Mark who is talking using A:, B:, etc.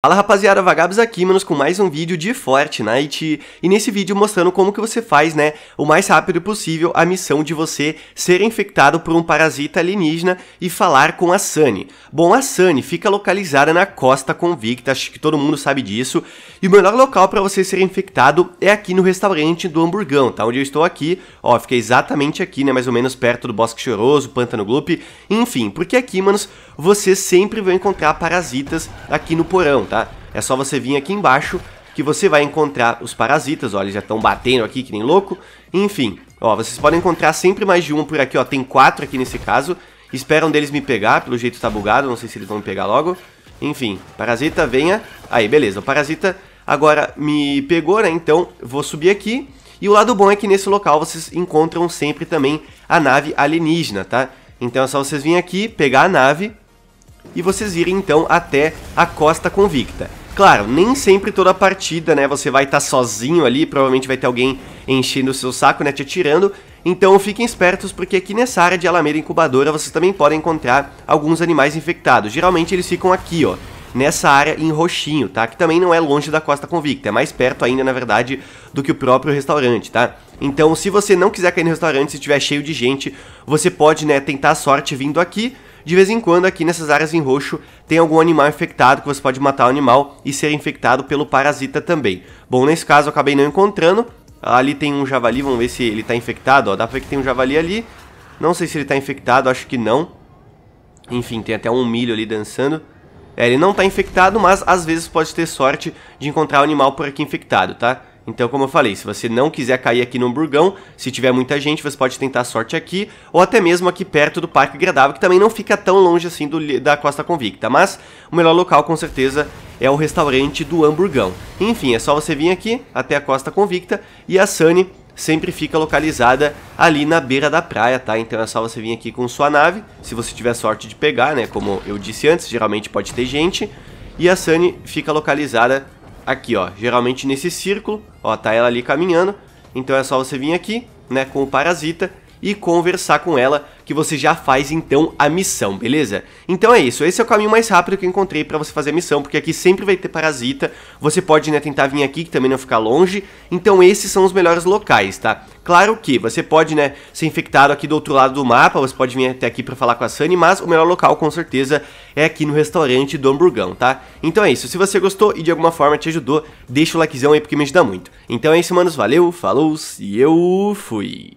A: Fala rapaziada, Vagabos aqui, manos, com mais um vídeo de Fortnite e nesse vídeo mostrando como que você faz, né, o mais rápido possível a missão de você ser infectado por um parasita alienígena e falar com a Sunny. Bom, a Sunny fica localizada na Costa Convicta, acho que todo mundo sabe disso, e o melhor local para você ser infectado é aqui no restaurante do Hamburgão, tá, onde eu estou aqui, ó, fica exatamente aqui, né, mais ou menos perto do Bosque Choroso, Pântano Gloop, enfim, porque aqui, manos, você sempre vai encontrar parasitas aqui no porão tá? É só você vir aqui embaixo que você vai encontrar os parasitas, olha eles já estão batendo aqui que nem louco. Enfim, ó, vocês podem encontrar sempre mais de um por aqui, ó, tem quatro aqui nesse caso. Esperam deles me pegar, pelo jeito tá bugado, não sei se eles vão me pegar logo. Enfim, parasita, venha. Aí, beleza, o parasita agora me pegou, né, então vou subir aqui. E o lado bom é que nesse local vocês encontram sempre também a nave alienígena, tá? Então é só vocês virem aqui, pegar a nave, e vocês irem então até a Costa Convicta. Claro, nem sempre toda partida, né, você vai estar tá sozinho ali, provavelmente vai ter alguém enchendo o seu saco, né, te atirando, então fiquem espertos porque aqui nessa área de Alameda Incubadora vocês também podem encontrar alguns animais infectados, geralmente eles ficam aqui, ó, nessa área em roxinho, tá? Que também não é longe da Costa Convicta, é mais perto ainda, na verdade, do que o próprio restaurante, tá? Então, se você não quiser cair no restaurante, se estiver cheio de gente, você pode, né, tentar a sorte vindo aqui, de vez em quando, aqui nessas áreas em roxo, tem algum animal infectado que você pode matar o animal e ser infectado pelo parasita também. Bom, nesse caso eu acabei não encontrando. Ali tem um javali, vamos ver se ele está infectado. Ó, dá pra ver que tem um javali ali. Não sei se ele está infectado, acho que não. Enfim, tem até um milho ali dançando. É, ele não está infectado, mas às vezes pode ter sorte de encontrar o animal por aqui infectado, tá? Então, como eu falei, se você não quiser cair aqui no Hamburgão, se tiver muita gente, você pode tentar a sorte aqui, ou até mesmo aqui perto do Parque Agradável, que também não fica tão longe assim do, da Costa Convicta. Mas o melhor local, com certeza, é o restaurante do Hamburgão. Enfim, é só você vir aqui até a Costa Convicta e a Sunny sempre fica localizada ali na beira da praia, tá? Então é só você vir aqui com sua nave, se você tiver sorte de pegar, né? Como eu disse antes, geralmente pode ter gente. E a Sunny fica localizada aqui, ó, geralmente nesse círculo, ó, tá ela ali caminhando, então é só você vir aqui, né, com o parasita e conversar com ela, que você já faz então a missão, beleza? Então é isso, esse é o caminho mais rápido que eu encontrei para você fazer a missão, porque aqui sempre vai ter parasita, você pode né, tentar vir aqui, que também não ficar longe, então esses são os melhores locais, tá? Claro que você pode né, ser infectado aqui do outro lado do mapa, você pode vir até aqui para falar com a Sunny, mas o melhor local com certeza é aqui no restaurante do Hamburgão, tá? Então é isso, se você gostou e de alguma forma te ajudou, deixa o likezão aí porque me ajuda muito. Então é isso, manos, valeu, falou e eu fui!